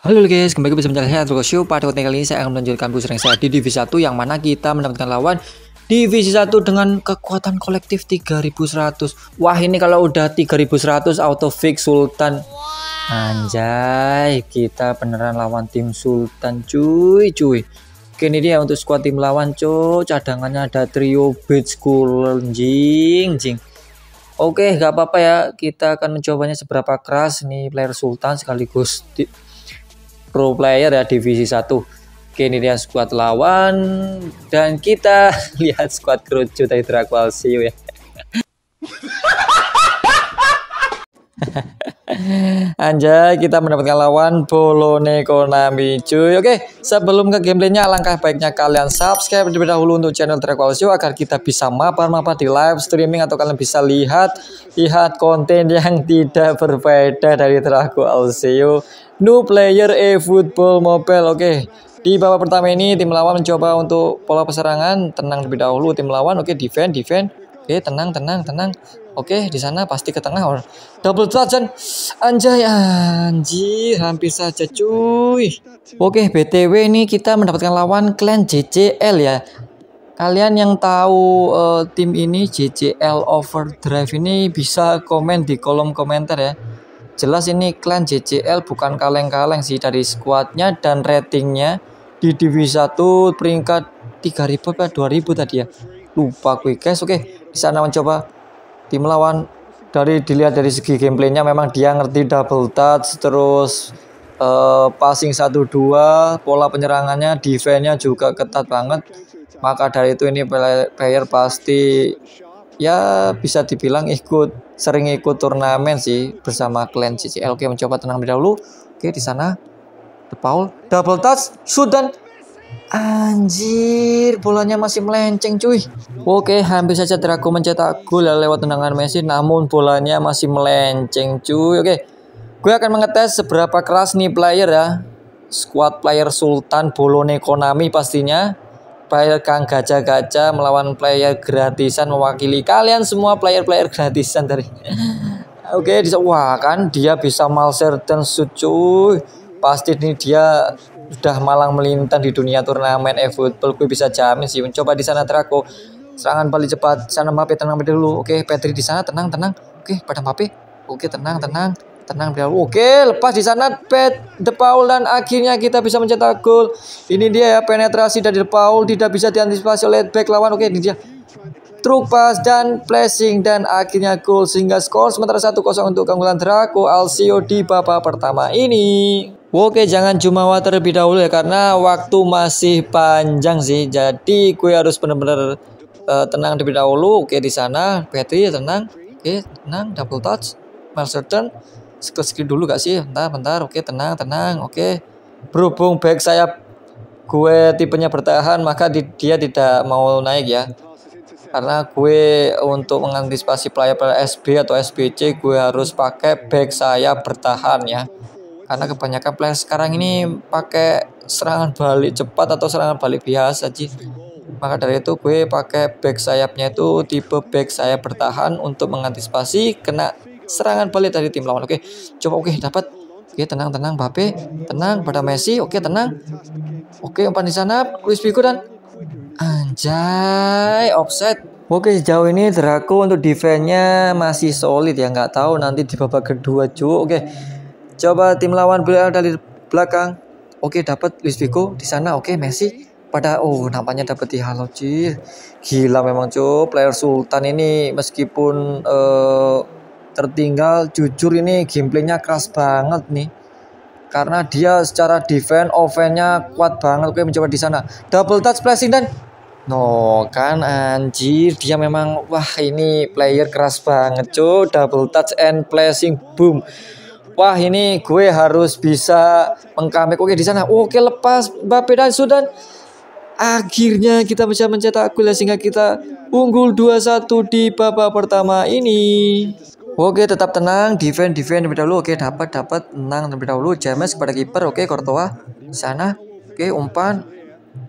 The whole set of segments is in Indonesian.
Halo guys, kembali bersama saya Andrew Show. Pada konten kali ini saya akan bus pusreng saya di divisi 1 yang mana kita mendapatkan lawan divisi 1 dengan kekuatan kolektif 3100. Wah, ini kalau udah 3100 auto fix Sultan. Anjay, kita beneran lawan tim Sultan cuy cuy. Oke, ini dia untuk squad tim lawan cuy. Cadangannya ada trio Beach Cool jing jing. Oke, gak apa-apa ya. Kita akan mencobanya seberapa keras nih player Sultan sekaligus pro player ya divisi 1 kini dia squad lawan dan kita lihat squad kerucut dari Drakwal ya Anjay, kita mendapatkan lawan Bolone Konami cuy. Oke, sebelum ke gameplaynya, Langkah baiknya kalian subscribe terlebih dahulu untuk channel Track Show agar kita bisa mapan-mapan di live streaming atau kalian bisa lihat lihat konten yang tidak berbeda dari Track New player e-football mobile. Oke, di babak pertama ini tim lawan mencoba untuk pola peserangan tenang terlebih dahulu tim lawan. Oke, defend, defend. Oke, tenang, tenang, tenang. Oke, di sana pasti ke tengah. Or double touch dan anjay anjir hampir saja cuy. Oke, BTW ini kita mendapatkan lawan clan JCL ya. Kalian yang tahu uh, tim ini JCL Overdrive ini bisa komen di kolom komentar ya. Jelas ini klan JCL bukan kaleng-kaleng sih dari skuadnya dan ratingnya di divisi 1 peringkat 3000 ke 2000 tadi ya lupa quick guys oke okay. di sana mencoba tim lawan dari dilihat dari segi gameplaynya memang dia ngerti double touch terus uh, passing 1-2 pola penyerangannya defense-nya juga ketat banget maka dari itu ini player pasti ya bisa dibilang ikut sering ikut turnamen sih bersama klan CCL oke mencoba tenang dahulu oke di sana The Paul double touch shoot dan Anjir, bolanya masih melenceng cuy. Oke, hampir saja Drago mencetak gol ya, lewat tendangan Messi, namun bolanya masih melenceng cuy. Oke, gue akan mengetes seberapa keras nih player ya. Squad player Sultan Bolone Konami pastinya. Player Kang Gajah-Gajah melawan player gratisan mewakili kalian semua player-player gratisan dari. Oke, okay, wah kan dia bisa malser dan shoot cuy. Pasti ini dia sudah malang melintang di dunia turnamen e-football gue bisa jamin sih mencoba di sana Trako serangan balik cepat sana Mbappe tenang dulu oke Petri di sana tenang tenang oke pada Mbappe oke tenang tenang tenang dulu oke lepas di sana Pet De Paul dan akhirnya kita bisa mencetak gol ini dia ya penetrasi dari De Paul tidak bisa diantisipasi oleh back lawan oke ini dia truk pas dan flashing dan akhirnya gol sehingga skor sementara 1-0 untuk keunggulan Draco Alcio di babak pertama ini Oke jangan jumawa terlebih dahulu ya karena waktu masih panjang sih jadi gue harus bener-bener uh, eh, tenang terlebih dahulu oke di sana Petri ya, tenang oke tenang double touch master turn skill skill dulu gak sih bentar bentar oke tenang tenang oke berhubung back saya gue tipenya bertahan maka di, dia tidak mau naik ya karena gue untuk mengantisipasi player-player SB atau SBC gue harus pakai back saya bertahan ya karena kebanyakan player sekarang ini pakai serangan balik cepat atau serangan balik biasa sih maka dari itu gue pakai back sayapnya itu tipe back sayap bertahan untuk mengantisipasi kena serangan balik dari tim lawan oke coba oke dapat oke tenang tenang Bape tenang pada Messi oke tenang oke umpan di sana Luis Figo dan anjay offset Oke sejauh ini Draco untuk defense-nya masih solid ya nggak tahu nanti di babak kedua cu oke Coba tim lawan Bilal dari belakang. Oke, dapat Luis Figo di sana. Oke, Messi pada oh nampaknya dapat di cir gila memang cuy player Sultan ini meskipun eh, tertinggal jujur ini gameplaynya keras banget nih karena dia secara defense offense kuat banget oke mencoba di sana double touch pressing dan no kan anjir dia memang wah ini player keras banget cuy double touch and pressing boom wah ini gue harus bisa mengkamek oke di sana oke lepas Mbappe dan Sudan akhirnya kita bisa mencetak gol sehingga kita unggul 2-1 di babak pertama ini Oke tetap tenang defend defend terlebih dahulu oke dapat dapat tenang terlebih dahulu James kepada kiper oke Kortoa sana oke umpan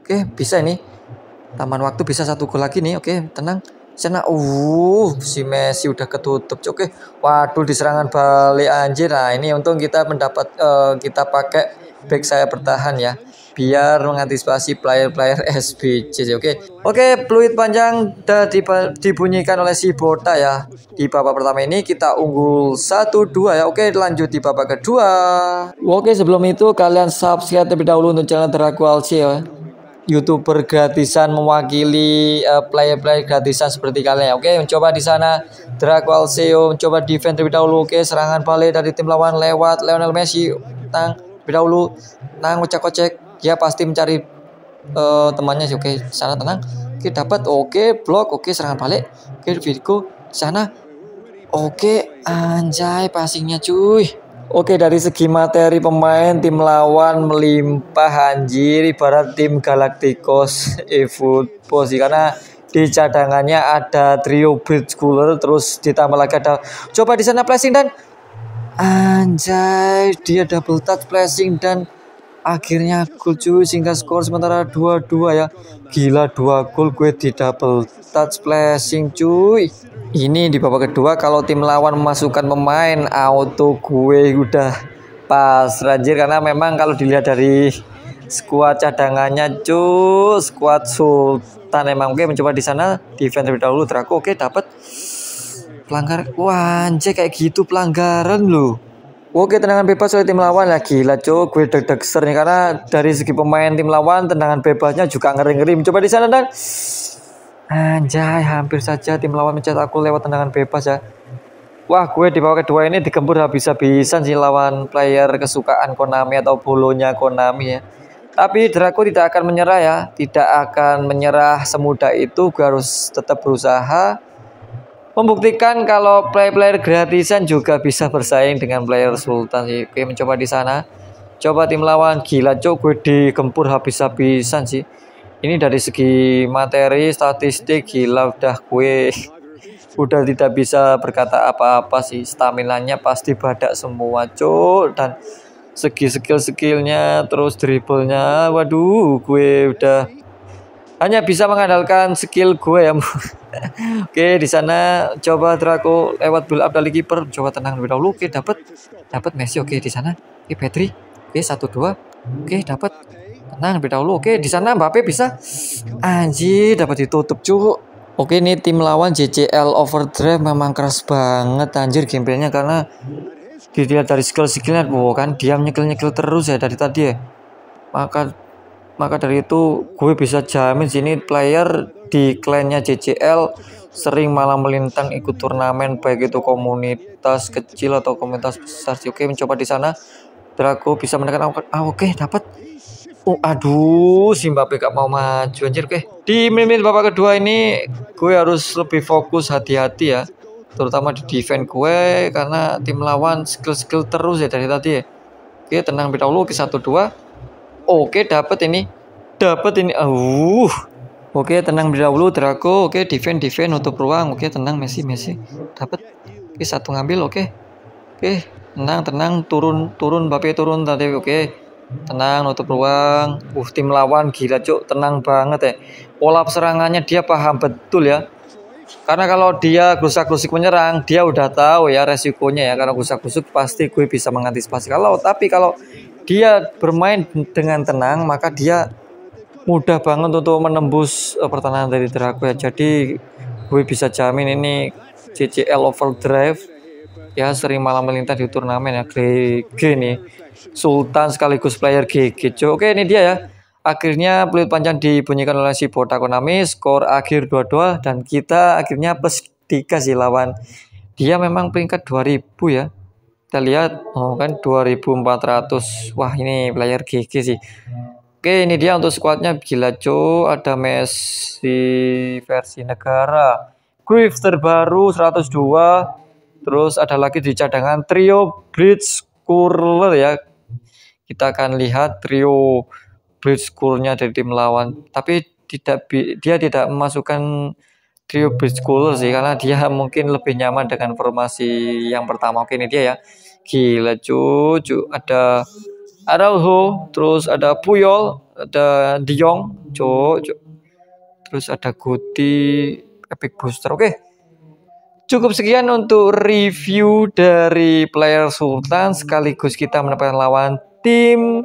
oke bisa ini taman waktu bisa satu gol lagi nih oke tenang sana uh si Messi udah ketutup oke waduh diserangan balik anjir nah ini untung kita mendapat uh, kita pakai back saya bertahan ya biar mengantisipasi player-player SBC oke oke okay, peluit panjang dibunyikan oleh si Bota ya di babak pertama ini kita unggul 1-2 ya oke lanjut di babak kedua oke sebelum itu kalian subscribe terlebih dahulu untuk channel Drago Alce ya youtuber gratisan mewakili eh, player-player uh, gratisan seperti kalian. Oke, mencoba di sana Draco Alceo mencoba defend terlebih dahulu. Oke, serangan balik dari tim lawan lewat Lionel Messi tang terlebih dahulu nang kocek-kocek dia pasti mencari uh, temannya sih. Oke, okay, sana tenang. Oke, okay, dapat. Oke, okay, blok. Oke, serangan balik. Oke, okay, Virgo sana. Oke, anjay passingnya cuy. Oke dari segi materi pemain tim lawan melimpah anjir ibarat tim Galacticos eFootball sih karena di cadangannya ada trio Bridge Cooler terus ditambah lagi ada coba di sana flashing dan anjay dia double touch flashing dan akhirnya gol cuy sehingga skor sementara 2-2 ya gila 2 gol gue di double touch flashing cuy ini di babak kedua kalau tim lawan memasukkan pemain auto gue udah pas Ranjir karena memang kalau dilihat dari skuad cadangannya cu skuad Sultan emang oke mencoba di sana defense terlebih dahulu Draco oke dapat pelanggaran wanjek kayak gitu pelanggaran lu Oke tendangan bebas oleh tim lawan lagi ya, gila cu gue deg-deg karena dari segi pemain tim lawan tendangan bebasnya juga ngeri-ngeri mencoba di sana dan Anjay, hampir saja tim lawan mencetak aku lewat tendangan bebas ya. Wah, gue di babak kedua ini digempur habis-habisan sih lawan player kesukaan Konami atau bolonya Konami ya. Tapi Draco tidak akan menyerah ya, tidak akan menyerah semudah itu. Gue harus tetap berusaha membuktikan kalau player-player gratisan juga bisa bersaing dengan player Sultan sih. Oke, mencoba di sana. Coba tim lawan gila, cok gue digempur habis-habisan sih ini dari segi materi statistik hilaf udah gue udah tidak bisa berkata apa-apa sih Stamina nya pasti badak semua cuk dan segi skill-skillnya terus dribblenya waduh gue udah hanya bisa mengandalkan skill gue ya oke di sana coba Draco lewat build up dari kiper coba tenang lebih dahulu oke dapat dapat Messi oke di sana oke Petri oke satu dua oke dapat Nah, lebih dahulu oke di sana Mbak Mbappe bisa anjir dapat ditutup cuk. Oke ini tim lawan JCL Overdrive memang keras banget anjir gameplaynya karena dilihat dari skill-skillnya wow, kan dia nyekel-nyekel terus ya dari tadi ya. Maka maka dari itu gue bisa jamin sini player di klannya JCL sering malah melintang ikut turnamen baik itu komunitas kecil atau komunitas besar. Oke mencoba di sana Draco bisa menekan ah, oke dapat Oh, aduh, si Mbappe gak mau maju anjir oke. Di menit bapak kedua ini gue harus lebih fokus hati-hati ya. Terutama di defense gue karena tim lawan skill-skill terus ya dari tadi ya. Oke, tenang lebih dahulu ke satu dua. Oke, dapat ini. Dapat ini. Uh. Oke, tenang lebih dahulu Draco. Oke, defense defense untuk ruang. Oke, tenang Messi Messi. Dapat. Oke, satu ngambil. Oke. Oke, tenang tenang turun turun Mbappe turun tadi. Oke tenang nutup ruang uh tim lawan gila cuk tenang banget ya pola serangannya dia paham betul ya karena kalau dia gusak-gusik menyerang dia udah tahu ya resikonya ya karena gusak gerusuk pasti gue bisa mengantisipasi kalau tapi kalau dia bermain dengan tenang maka dia mudah banget untuk menembus eh, pertahanan dari Drago ya. Jadi gue bisa jamin ini CCL overdrive ya sering malah melintas di turnamen ya GG nih Sultan sekaligus player GG oke ini dia ya akhirnya peluit panjang dibunyikan oleh si Botak Konami skor akhir 2-2 dan kita akhirnya plus 3 lawan dia memang peringkat 2000 ya kita lihat oh kan 2400 wah ini player GG sih oke ini dia untuk skuadnya gila cu ada Messi versi negara Griff terbaru 102 Terus ada lagi di cadangan trio bridge curler ya. Kita akan lihat trio bridge curlernya dari tim lawan. Tapi tidak dia tidak memasukkan trio bridge curler sih karena dia mungkin lebih nyaman dengan formasi yang pertama. Oke ini dia ya. Gila cucu ada Araujo, terus ada Puyol, ada Diong, cucu. Terus ada Guti, Epic Booster. Oke. Okay. Cukup sekian untuk review dari player Sultan sekaligus kita mendapatkan lawan tim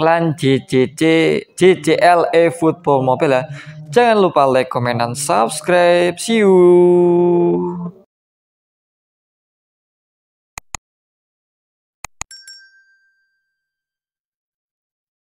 LAN JCC JCLE Football Mobile ya. Jangan lupa like, comment, dan subscribe. See you.